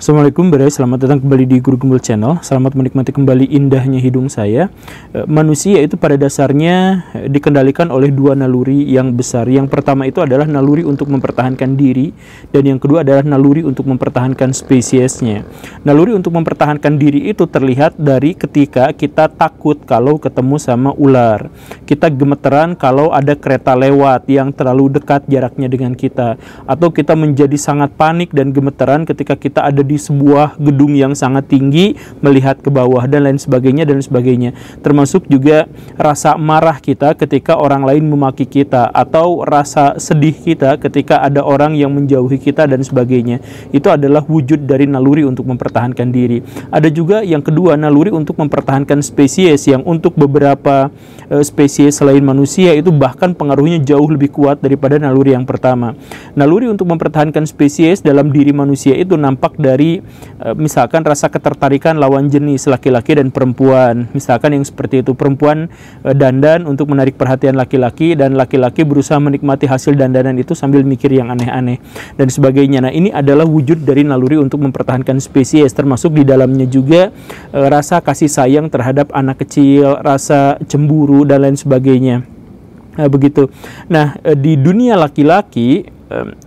Assalamualaikum Bray, selamat datang kembali di Guru Gembul Channel. Selamat menikmati kembali indahnya hidung saya. Eh, manusia itu pada dasarnya eh, dikendalikan oleh dua naluri yang besar. Yang pertama itu adalah naluri untuk mempertahankan diri dan yang kedua adalah naluri untuk mempertahankan spesiesnya. Naluri untuk mempertahankan diri itu terlihat dari ketika kita takut kalau ketemu sama ular. Kita gemeteran kalau ada kereta lewat yang terlalu dekat jaraknya dengan kita atau kita menjadi sangat panik dan gemeteran ketika kita ada di sebuah gedung yang sangat tinggi melihat ke bawah dan lain sebagainya dan sebagainya termasuk juga rasa marah kita ketika orang lain memaki kita atau rasa sedih kita ketika ada orang yang menjauhi kita dan sebagainya itu adalah wujud dari naluri untuk mempertahankan diri ada juga yang kedua naluri untuk mempertahankan spesies yang untuk beberapa eh, spesies selain manusia itu bahkan pengaruhnya jauh lebih kuat daripada naluri yang pertama naluri untuk mempertahankan spesies dalam diri manusia itu nampak dari dari eh, misalkan rasa ketertarikan lawan jenis laki-laki dan perempuan. Misalkan yang seperti itu perempuan eh, dandan untuk menarik perhatian laki-laki dan laki-laki berusaha menikmati hasil dandanan itu sambil mikir yang aneh-aneh dan sebagainya. Nah, ini adalah wujud dari naluri untuk mempertahankan spesies termasuk di dalamnya juga eh, rasa kasih sayang terhadap anak kecil, rasa cemburu dan lain sebagainya. Nah, begitu. Nah, eh, di dunia laki-laki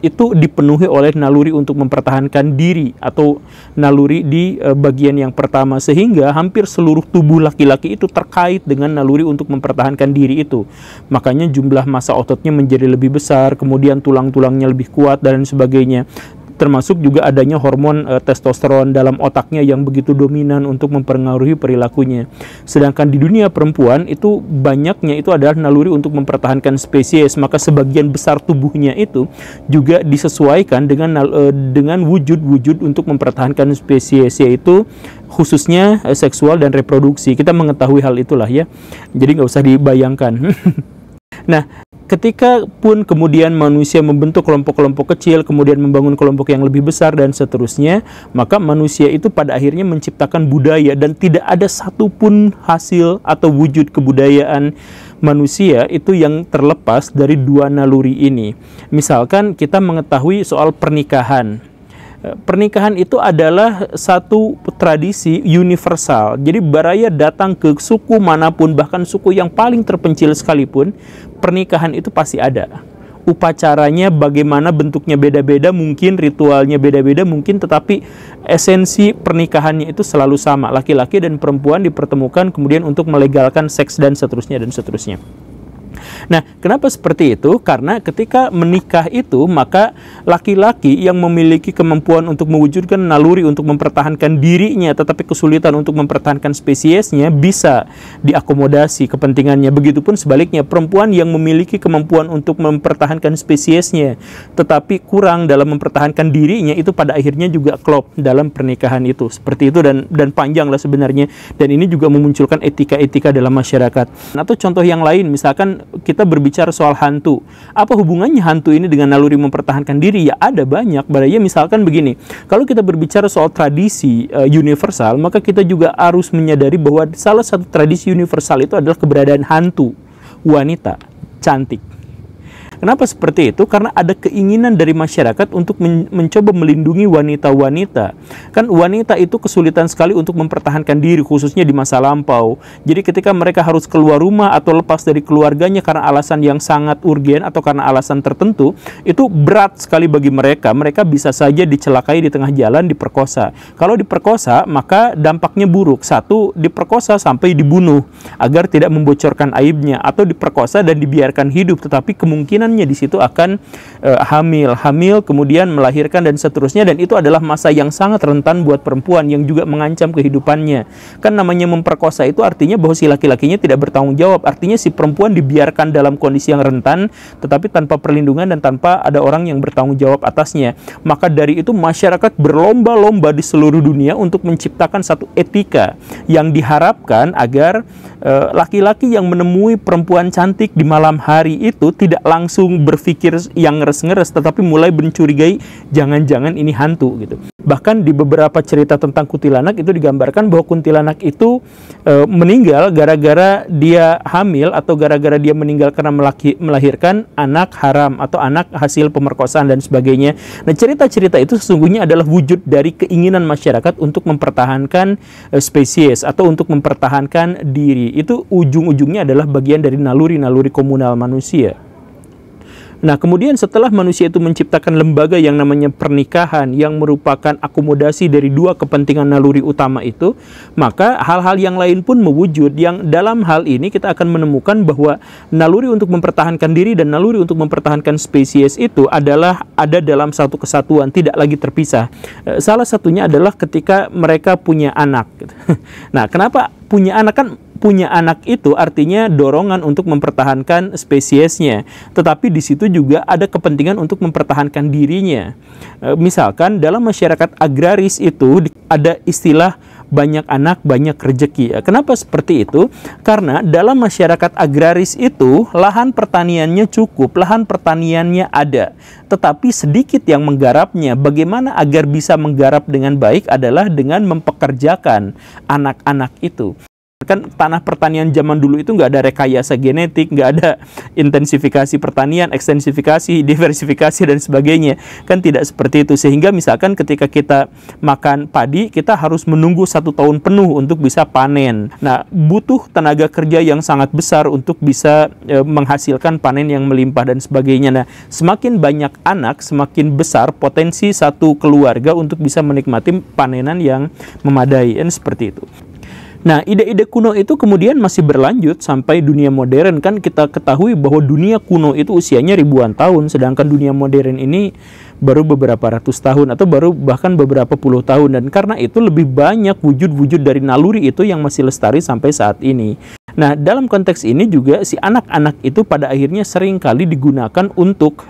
itu dipenuhi oleh naluri untuk mempertahankan diri atau naluri di eh, bagian yang pertama sehingga hampir seluruh tubuh laki-laki itu terkait dengan naluri untuk mempertahankan diri itu. Makanya jumlah massa ototnya menjadi lebih besar, kemudian tulang-tulangnya lebih kuat dan sebagainya termasuk juga adanya hormon e, testosteron dalam otaknya yang begitu dominan untuk mempengaruhi perilakunya. Sedangkan di dunia perempuan itu banyaknya itu adalah naluri untuk mempertahankan spesies, maka sebagian besar tubuhnya itu juga disesuaikan dengan e, dengan wujud-wujud untuk mempertahankan spesies yaitu khususnya e, seksual dan reproduksi. Kita mengetahui hal itulah ya. Jadi nggak usah dibayangkan. nah, ketika pun kemudian manusia membentuk kelompok-kelompok kecil, kemudian membangun kelompok yang lebih besar dan seterusnya, maka manusia itu pada akhirnya menciptakan budaya dan tidak ada satupun hasil atau wujud kebudayaan manusia itu yang terlepas dari dua naluri ini. Misalkan kita mengetahui soal pernikahan pernikahan itu adalah satu tradisi universal. Jadi baraya datang ke suku manapun, bahkan suku yang paling terpencil sekalipun, pernikahan itu pasti ada. Upacaranya bagaimana bentuknya beda-beda, mungkin ritualnya beda-beda, mungkin tetapi esensi pernikahannya itu selalu sama. Laki-laki dan perempuan dipertemukan kemudian untuk melegalkan seks dan seterusnya dan seterusnya. Nah, kenapa seperti itu? Karena ketika menikah itu, maka laki-laki yang memiliki kemampuan untuk mewujudkan naluri untuk mempertahankan dirinya, tetapi kesulitan untuk mempertahankan spesiesnya bisa diakomodasi kepentingannya. Begitupun sebaliknya, perempuan yang memiliki kemampuan untuk mempertahankan spesiesnya, tetapi kurang dalam mempertahankan dirinya itu pada akhirnya juga klop dalam pernikahan itu. Seperti itu dan dan panjang lah sebenarnya. Dan ini juga memunculkan etika-etika dalam masyarakat. Atau contoh yang lain, misalkan kita berbicara soal hantu. Apa hubungannya hantu ini dengan naluri mempertahankan diri? Ya ada banyak. Baraya misalkan begini, kalau kita berbicara soal tradisi uh, universal, maka kita juga harus menyadari bahwa salah satu tradisi universal itu adalah keberadaan hantu wanita cantik Kenapa seperti itu? Karena ada keinginan dari masyarakat untuk men mencoba melindungi wanita-wanita. Kan wanita itu kesulitan sekali untuk mempertahankan diri khususnya di masa lampau. Jadi ketika mereka harus keluar rumah atau lepas dari keluarganya karena alasan yang sangat urgen atau karena alasan tertentu, itu berat sekali bagi mereka. Mereka bisa saja dicelakai di tengah jalan, diperkosa. Kalau diperkosa, maka dampaknya buruk. Satu, diperkosa sampai dibunuh agar tidak membocorkan aibnya atau diperkosa dan dibiarkan hidup tetapi kemungkinan perempuannya di situ akan e, hamil, hamil kemudian melahirkan dan seterusnya dan itu adalah masa yang sangat rentan buat perempuan yang juga mengancam kehidupannya. Kan namanya memperkosa itu artinya bahwa si laki-lakinya tidak bertanggung jawab, artinya si perempuan dibiarkan dalam kondisi yang rentan tetapi tanpa perlindungan dan tanpa ada orang yang bertanggung jawab atasnya. Maka dari itu masyarakat berlomba-lomba di seluruh dunia untuk menciptakan satu etika yang diharapkan agar eh, laki-laki yang menemui perempuan cantik di malam hari itu tidak langsung langsung berpikir yang ngeres-ngeres tetapi mulai mencurigai jangan-jangan ini hantu gitu. Bahkan di beberapa cerita tentang kuntilanak itu digambarkan bahwa kuntilanak itu e, meninggal gara-gara dia hamil atau gara-gara dia meninggal karena melahirkan anak haram atau anak hasil pemerkosaan dan sebagainya. Nah, cerita-cerita itu sesungguhnya adalah wujud dari keinginan masyarakat untuk mempertahankan e, spesies atau untuk mempertahankan diri. Itu ujung-ujungnya adalah bagian dari naluri-naluri komunal manusia. Nah, kemudian setelah manusia itu menciptakan lembaga yang namanya pernikahan yang merupakan akomodasi dari dua kepentingan naluri utama itu, maka hal-hal yang lain pun mewujud yang dalam hal ini kita akan menemukan bahwa naluri untuk mempertahankan diri dan naluri untuk mempertahankan spesies itu adalah ada dalam satu kesatuan, tidak lagi terpisah. Eh, salah satunya adalah ketika mereka punya anak. Nah, kenapa punya anak kan punya anak itu artinya dorongan untuk mempertahankan spesiesnya. Tetapi di situ juga ada kepentingan untuk mempertahankan dirinya. E, misalkan dalam masyarakat agraris itu ada istilah banyak anak, banyak rejeki. E, kenapa seperti itu? Karena dalam masyarakat agraris itu, lahan pertaniannya cukup, lahan pertaniannya ada, tetapi sedikit yang menggarapnya. Bagaimana agar bisa menggarap dengan baik adalah dengan mempekerjakan anak-anak itu kan tanah pertanian zaman dulu itu nggak ada rekayasa genetik, nggak ada intensifikasi pertanian, ekstensifikasi, diversifikasi dan sebagainya. Kan tidak seperti itu sehingga misalkan ketika kita makan padi kita harus menunggu satu tahun penuh untuk bisa panen. Nah butuh tenaga kerja yang sangat besar untuk bisa e, menghasilkan panen yang melimpah dan sebagainya. Nah semakin banyak anak semakin besar potensi satu keluarga untuk bisa menikmati panenan yang memadai dan seperti itu. Nah, ide-ide kuno itu kemudian masih berlanjut sampai dunia modern kan kita ketahui bahwa dunia kuno itu usianya ribuan tahun sedangkan dunia modern ini baru beberapa ratus tahun atau baru bahkan beberapa puluh tahun dan karena itu lebih banyak wujud-wujud dari naluri itu yang masih lestari sampai saat ini. Nah, dalam konteks ini juga si anak-anak itu pada akhirnya seringkali digunakan untuk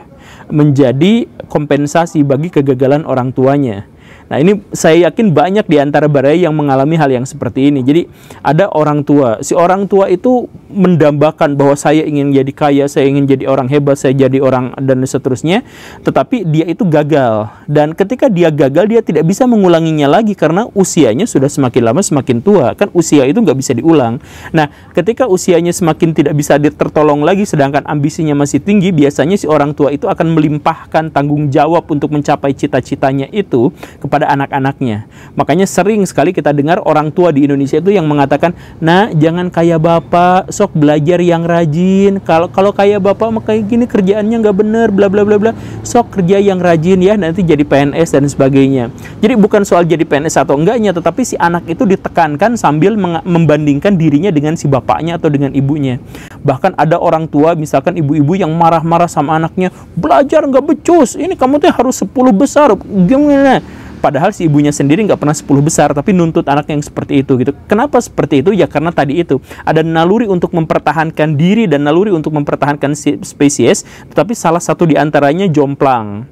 menjadi kompensasi bagi kegagalan orang tuanya. Nah ini saya yakin banyak di antara barai yang mengalami hal yang seperti ini. Jadi ada orang tua, si orang tua itu mendambakan bahwa saya ingin jadi kaya, saya ingin jadi orang hebat, saya jadi orang dan seterusnya. Tetapi dia itu gagal dan ketika dia gagal dia tidak bisa mengulanginya lagi karena usianya sudah semakin lama semakin tua. Kan usia itu nggak bisa diulang. Nah ketika usianya semakin tidak bisa tertolong lagi sedangkan ambisinya masih tinggi, biasanya si orang tua itu akan melimpahkan tanggung jawab untuk mencapai cita-citanya itu kepada kepada anak-anaknya. Makanya sering sekali kita dengar orang tua di Indonesia itu yang mengatakan, "Nah, jangan kayak bapak, sok belajar yang rajin. Kalau kalau kayak bapak mah kayak gini kerjaannya nggak bener, bla bla bla bla. Sok kerja yang rajin ya, nanti jadi PNS dan sebagainya." Jadi bukan soal jadi PNS atau enggaknya, tetapi si anak itu ditekankan sambil membandingkan dirinya dengan si bapaknya atau dengan ibunya. Bahkan ada orang tua, misalkan ibu-ibu yang marah-marah sama anaknya, belajar nggak becus, ini kamu tuh harus 10 besar, gimana? Padahal si ibunya sendiri nggak pernah 10 besar, tapi nuntut anak yang seperti itu gitu. Kenapa seperti itu? Ya karena tadi itu ada naluri untuk mempertahankan diri dan naluri untuk mempertahankan spesies, tetapi salah satu diantaranya jomplang.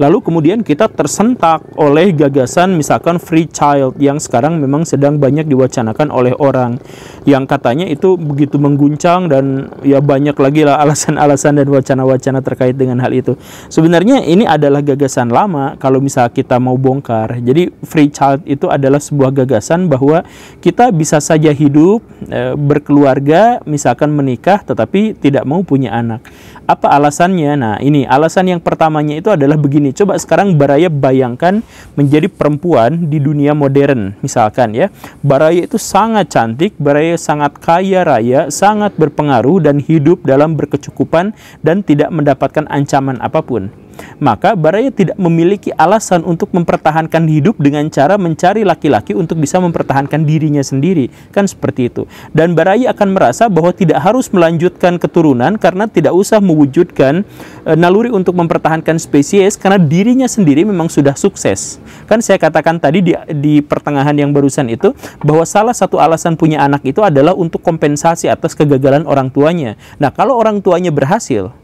Lalu kemudian kita tersentak oleh gagasan misalkan free child yang sekarang memang sedang banyak diwacanakan oleh orang yang katanya itu begitu mengguncang dan ya banyak lagi lah alasan-alasan dan wacana-wacana terkait dengan hal itu. Sebenarnya ini adalah gagasan lama kalau misal kita mau bongkar. Jadi free child itu adalah sebuah gagasan bahwa kita bisa saja hidup eh, berkeluarga misalkan menikah tetapi tidak mau punya anak. Apa alasannya? Nah, ini alasan yang pertamanya itu adalah begini gini, coba sekarang Baraya bayangkan menjadi perempuan di dunia modern, misalkan ya. Baraya itu sangat cantik, Baraya sangat kaya raya, sangat berpengaruh dan hidup dalam berkecukupan dan tidak mendapatkan ancaman apapun. Maka Baraya tidak memiliki alasan untuk mempertahankan hidup dengan cara mencari laki-laki untuk bisa mempertahankan dirinya sendiri, kan seperti itu. Dan Baraya akan merasa bahwa tidak harus melanjutkan keturunan karena tidak usah mewujudkan e, naluri untuk mempertahankan spesies karena dirinya sendiri memang sudah sukses. Kan saya katakan tadi di, di pertengahan yang barusan itu bahwa salah satu alasan punya anak itu adalah untuk kompensasi atas kegagalan orang tuanya. Nah, kalau orang tuanya berhasil,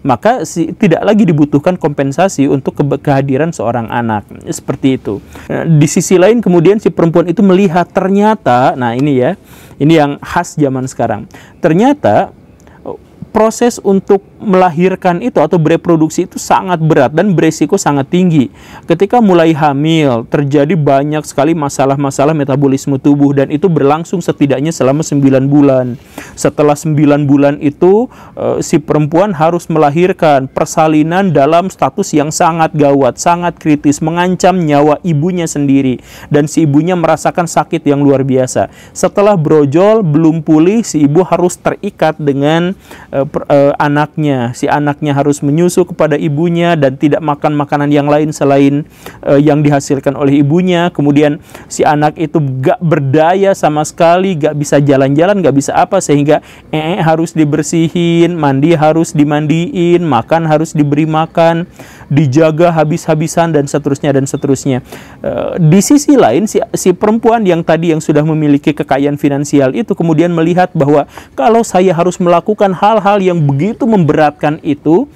maka si, tidak lagi dibutuhkan kompensasi untuk ke, kehadiran seorang anak seperti itu. Nah, di sisi lain kemudian si perempuan itu melihat ternyata, nah ini ya, ini yang khas zaman sekarang. Ternyata oh, proses untuk melahirkan itu atau bereproduksi itu sangat berat dan beresiko sangat tinggi. Ketika mulai hamil, terjadi banyak sekali masalah-masalah metabolisme tubuh dan itu berlangsung setidaknya selama 9 bulan. Setelah 9 bulan itu eh, si perempuan harus melahirkan persalinan dalam status yang sangat gawat, sangat kritis, mengancam nyawa ibunya sendiri dan si ibunya merasakan sakit yang luar biasa. Setelah brojol belum pulih, si ibu harus terikat dengan uh, per, uh, anaknya ibunya. Si anaknya harus menyusu kepada ibunya dan tidak makan makanan yang lain selain uh, yang dihasilkan oleh ibunya. Kemudian si anak itu gak berdaya sama sekali, gak bisa jalan-jalan, gak bisa apa sehingga ee harus dibersihin, mandi harus dimandiin, makan harus diberi makan, dijaga habis-habisan dan seterusnya dan seterusnya. Uh, di sisi lain si, si perempuan yang tadi yang sudah memiliki kekayaan finansial itu kemudian melihat bahwa kalau saya harus melakukan hal-hal yang begitu memberatkan memberatkan itu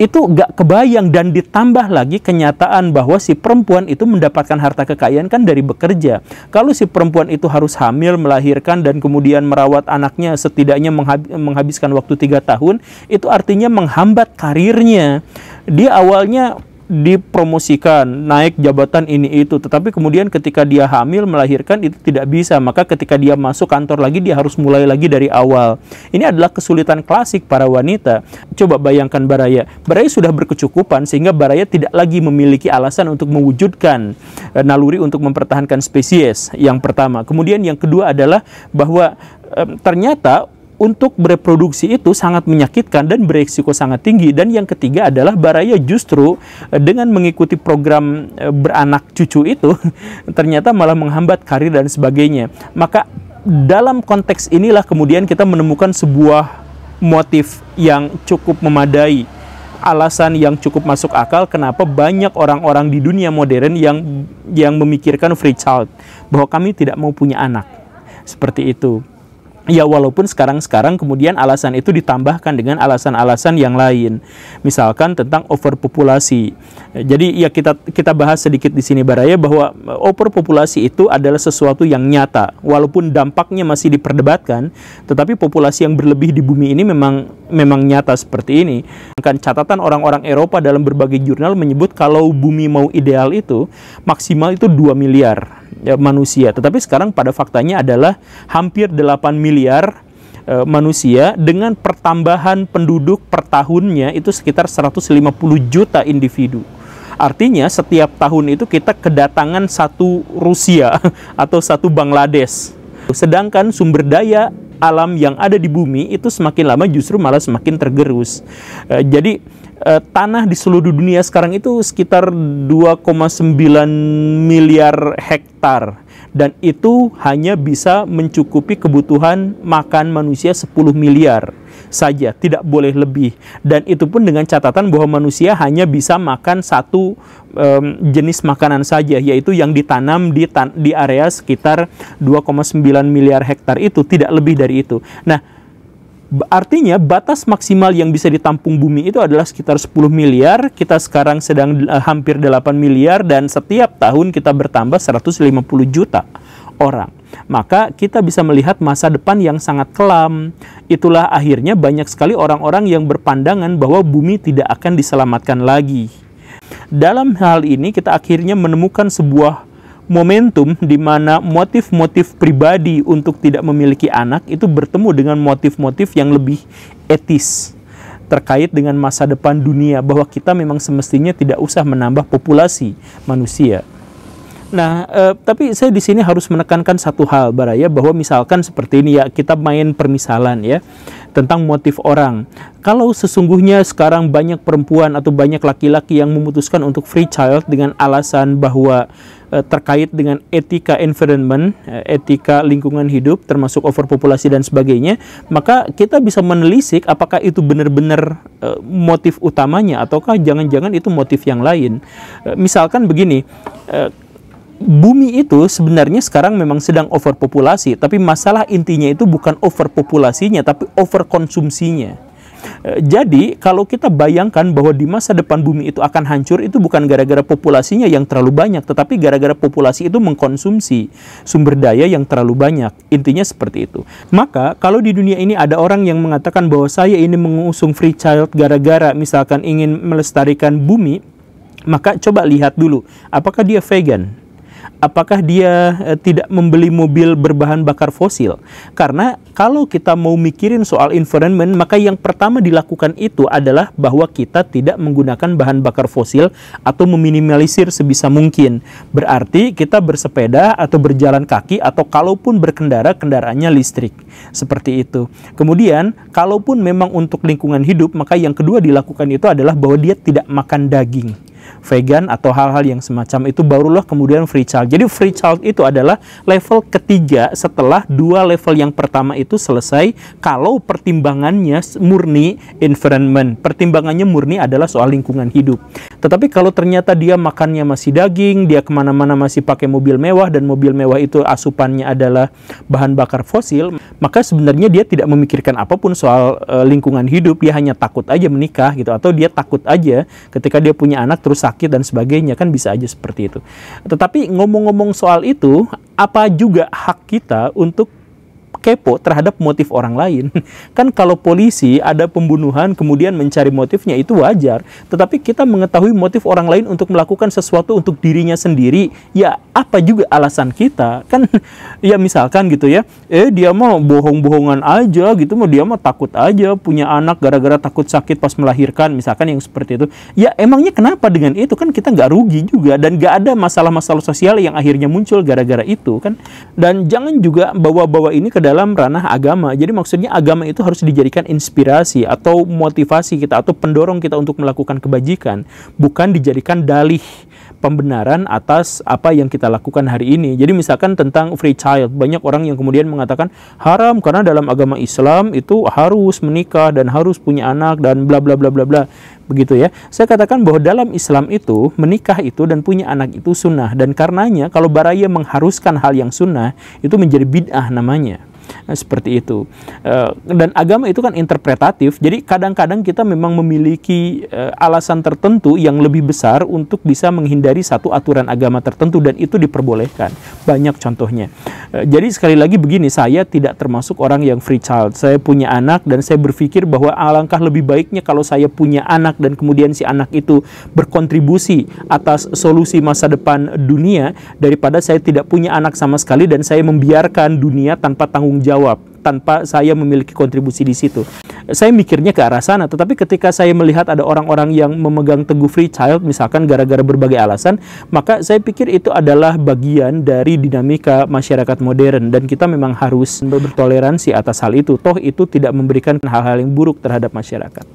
itu gak kebayang dan ditambah lagi kenyataan bahwa si perempuan itu mendapatkan harta kekayaan kan dari bekerja. Kalau si perempuan itu harus hamil, melahirkan, dan kemudian merawat anaknya setidaknya menghabiskan waktu tiga tahun, itu artinya menghambat karirnya. Dia awalnya dipromosikan, naik jabatan ini itu, tetapi kemudian ketika dia hamil melahirkan itu tidak bisa, maka ketika dia masuk kantor lagi dia harus mulai lagi dari awal. Ini adalah kesulitan klasik para wanita. Coba bayangkan Baraya. Baraya sudah berkecukupan sehingga Baraya tidak lagi memiliki alasan untuk mewujudkan eh, naluri untuk mempertahankan spesies yang pertama. Kemudian yang kedua adalah bahwa ternyata untuk bereproduksi itu sangat menyakitkan dan beresiko sangat tinggi. Dan yang ketiga adalah baraya justru eh, dengan mengikuti program eh, beranak cucu itu ternyata malah menghambat karir dan sebagainya. Maka dalam konteks inilah kemudian kita menemukan sebuah motif yang cukup memadai alasan yang cukup masuk akal kenapa banyak orang-orang di dunia modern yang yang memikirkan free child bahwa kami tidak mau punya anak seperti itu Ya walaupun sekarang-sekarang kemudian alasan itu ditambahkan dengan alasan-alasan yang lain. Misalkan tentang overpopulasi. Jadi ya kita kita bahas sedikit di sini Baraya bahwa eh, overpopulasi itu adalah sesuatu yang nyata. Walaupun dampaknya masih diperdebatkan, tetapi populasi yang berlebih di bumi ini memang memang nyata seperti ini. Kan catatan orang-orang Eropa dalam berbagai jurnal menyebut kalau bumi mau ideal itu maksimal itu 2 miliar ya, manusia. Tetapi sekarang pada faktanya adalah hampir 8 miliar miliar e, manusia dengan pertambahan penduduk per tahunnya itu sekitar 150 juta individu. Artinya setiap tahun itu kita kedatangan satu Rusia atau satu Bangladesh. Sedangkan sumber daya alam yang ada di bumi itu semakin lama justru malah semakin tergerus. E, jadi e, tanah di seluruh dunia sekarang itu sekitar 2,9 miliar hektar dan itu hanya bisa mencukupi kebutuhan makan manusia 10 miliar saja, tidak boleh lebih. Dan itu pun dengan catatan bahwa manusia hanya bisa makan satu um, jenis makanan saja, yaitu yang ditanam di, tan di area sekitar 2,9 miliar hektar itu, tidak lebih dari itu. Nah, Artinya batas maksimal yang bisa ditampung bumi itu adalah sekitar 10 miliar. Kita sekarang sedang eh, hampir 8 miliar dan setiap tahun kita bertambah 150 juta orang. Maka kita bisa melihat masa depan yang sangat kelam. Itulah akhirnya banyak sekali orang-orang yang berpandangan bahwa bumi tidak akan diselamatkan lagi. Dalam hal ini kita akhirnya menemukan sebuah momentum di mana motif-motif pribadi untuk tidak memiliki anak itu bertemu dengan motif-motif yang lebih etis terkait dengan masa depan dunia bahwa kita memang semestinya tidak usah menambah populasi manusia. Nah, eh, tapi saya di sini harus menekankan satu hal, Baraya, bahwa misalkan seperti ini ya, kita main permisalan ya, tentang motif orang. Kalau sesungguhnya sekarang banyak perempuan atau banyak laki-laki yang memutuskan untuk free child dengan alasan bahwa eh, terkait dengan etika environment, eh, etika lingkungan hidup, termasuk overpopulasi dan sebagainya, maka kita bisa menelisik apakah itu benar-benar eh, motif utamanya ataukah jangan-jangan itu motif yang lain. Eh, misalkan begini, eh, bumi itu sebenarnya sekarang memang sedang overpopulasi, tapi masalah intinya itu bukan overpopulasinya, tapi overkonsumsinya. E, jadi, kalau kita bayangkan bahwa di masa depan bumi itu akan hancur, itu bukan gara-gara populasinya yang terlalu banyak, tetapi gara-gara populasi itu mengkonsumsi sumber daya yang terlalu banyak. Intinya seperti itu. Maka, kalau di dunia ini ada orang yang mengatakan bahwa saya ini mengusung free child gara-gara misalkan ingin melestarikan bumi, maka coba lihat dulu, apakah dia vegan? apakah dia eh, tidak membeli mobil berbahan bakar fosil? Karena kalau kita mau mikirin soal environment, maka yang pertama dilakukan itu adalah bahwa kita tidak menggunakan bahan bakar fosil atau meminimalisir sebisa mungkin. Berarti kita bersepeda atau berjalan kaki atau kalaupun berkendara kendaraannya listrik. Seperti itu. Kemudian, kalaupun memang untuk lingkungan hidup, maka yang kedua dilakukan itu adalah bahwa dia tidak makan daging vegan atau hal-hal yang semacam itu barulah kemudian free child. Jadi free child itu adalah level ketiga setelah dua level yang pertama itu selesai kalau pertimbangannya murni environment. Pertimbangannya murni adalah soal lingkungan hidup. Tetapi kalau ternyata dia makannya masih daging, dia kemana-mana masih pakai mobil mewah dan mobil mewah itu asupannya adalah bahan bakar fosil, maka sebenarnya dia tidak memikirkan apapun soal eh, lingkungan hidup, dia hanya takut aja menikah gitu atau dia takut aja ketika dia punya anak terus sakit dan sebagainya kan bisa aja seperti itu. Tetapi ngomong-ngomong soal itu, apa juga hak kita untuk kepo terhadap motif orang lain. Kan kalau polisi ada pembunuhan kemudian mencari motifnya itu wajar. Tetapi kita mengetahui motif orang lain untuk melakukan sesuatu untuk dirinya sendiri, ya apa juga alasan kita? Kan ya misalkan gitu ya, eh dia mau bohong-bohongan aja gitu, mau dia mau takut aja punya anak gara-gara takut sakit pas melahirkan misalkan yang seperti itu. Ya emangnya kenapa dengan itu kan kita nggak rugi juga dan nggak ada masalah-masalah sosial yang akhirnya muncul gara-gara itu kan. Dan jangan juga bawa-bawa ini ke dalam dalam ranah agama. Jadi maksudnya agama itu harus dijadikan inspirasi atau motivasi kita atau pendorong kita untuk melakukan kebajikan, bukan dijadikan dalih pembenaran atas apa yang kita lakukan hari ini. Jadi misalkan tentang free child, banyak orang yang kemudian mengatakan haram karena dalam agama Islam itu harus menikah dan harus punya anak dan bla bla bla bla bla begitu ya. Saya katakan bahwa dalam Islam itu menikah itu dan punya anak itu sunnah dan karenanya kalau baraya mengharuskan hal yang sunnah itu menjadi bid'ah namanya. Eh, seperti itu. Eh, dan agama itu kan interpretatif, jadi kadang-kadang kita memang memiliki eh, alasan tertentu yang lebih besar untuk bisa menghindari satu aturan agama tertentu dan itu diperbolehkan. Banyak contohnya. jadi sekali lagi begini, saya tidak termasuk orang yang free child. Saya punya anak dan saya berpikir bahwa alangkah lebih baiknya kalau saya punya anak dan kemudian si anak itu berkontribusi atas solusi masa depan dunia daripada saya tidak punya anak sama sekali dan saya membiarkan dunia tanpa tanggung jawab jawab tanpa saya memiliki kontribusi di situ. Saya mikirnya ke arah sana, tetapi ketika saya melihat ada orang-orang yang memegang teguh free child misalkan gara-gara berbagai alasan, maka saya pikir itu adalah bagian dari dinamika masyarakat modern dan kita memang harus bertoleransi atas hal itu. Toh itu tidak memberikan hal-hal yang buruk terhadap masyarakat.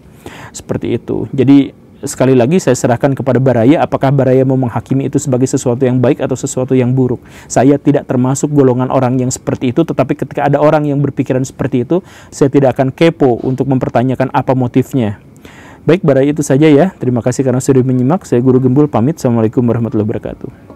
Seperti itu. Jadi sekali lagi saya serahkan kepada Baraya apakah Baraya mau menghakimi itu sebagai sesuatu yang baik atau sesuatu yang buruk. Saya tidak termasuk golongan orang yang seperti itu tetapi ketika ada orang yang berpikiran seperti itu saya tidak akan kepo untuk mempertanyakan apa motifnya. Baik Baraya itu saja ya. Terima kasih karena sudah menyimak. Saya Guru Gembul pamit. Assalamualaikum warahmatullahi wabarakatuh.